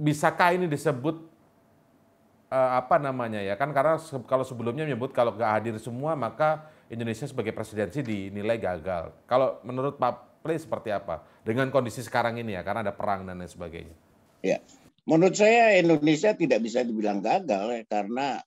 bisakah ini disebut uh, apa namanya ya kan karena se kalau sebelumnya menyebut kalau nggak hadir semua maka Indonesia sebagai presidensi dinilai gagal. Kalau menurut Pak Pri seperti apa dengan kondisi sekarang ini ya karena ada perang dan lain sebagainya. Ya, menurut saya Indonesia tidak bisa dibilang gagal ya, karena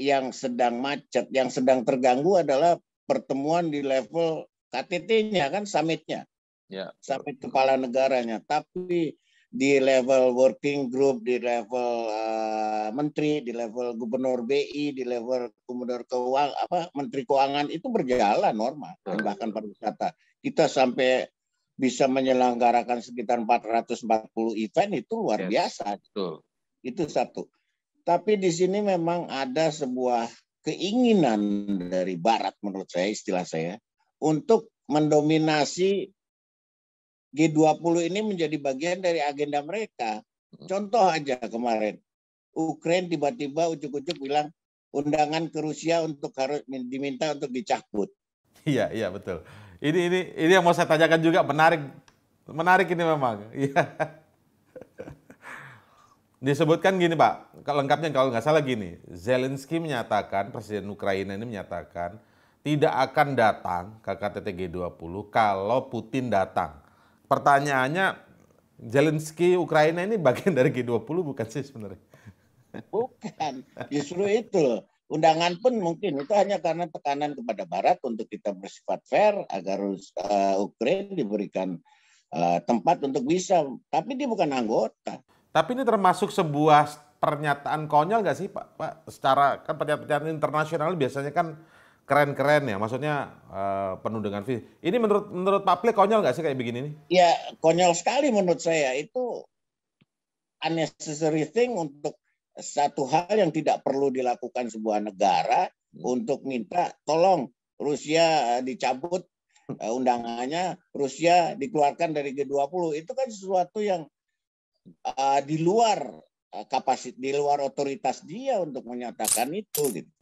yang sedang macet, yang sedang terganggu adalah pertemuan di level KTT-nya kan summitnya, ya. summit kepala negaranya. Tapi di level working group, di level uh, menteri, di level gubernur BI, di level gubernur keuangan, apa menteri keuangan itu berjalan normal hmm. bahkan pariwisata. Kita sampai bisa menyelenggarakan sekitar 440 event itu luar yes, biasa. Betul. Itu satu. Tapi di sini memang ada sebuah keinginan dari Barat menurut saya istilah saya untuk mendominasi G20 ini menjadi bagian dari agenda mereka. Contoh aja kemarin, Ukraina tiba-tiba ujuk-ujuk bilang undangan ke Rusia untuk harus diminta untuk dicabut. Iya, iya betul. Ini ini ini yang mau saya tanyakan juga menarik menarik ini memang. Iya. Disebutkan gini Pak, kalau lengkapnya kalau nggak salah gini, Zelensky menyatakan, Presiden Ukraina ini menyatakan, tidak akan datang ke KTT G20 kalau Putin datang pertanyaannya Zelensky Ukraina ini bagian dari G20 bukan sih sebenarnya? Bukan, justru itu loh. Undangan pun mungkin itu hanya karena tekanan kepada Barat untuk kita bersifat fair agar uh, Ukraina diberikan uh, tempat untuk bisa. Tapi dia bukan anggota. Tapi ini termasuk sebuah pernyataan konyol nggak sih Pak? Pak, secara kan pernyataan internasional biasanya kan keren-keren ya, maksudnya uh, penuh dengan visi. Ini menurut menurut publik konyol nggak sih kayak begini nih? Ya konyol sekali menurut saya itu unnecessary thing untuk satu hal yang tidak perlu dilakukan sebuah negara untuk minta tolong Rusia eh, dicabut eh, undangannya, Rusia dikeluarkan dari G20 itu kan sesuatu yang uh, di luar kapasitas, di luar otoritas dia untuk menyatakan itu gitu.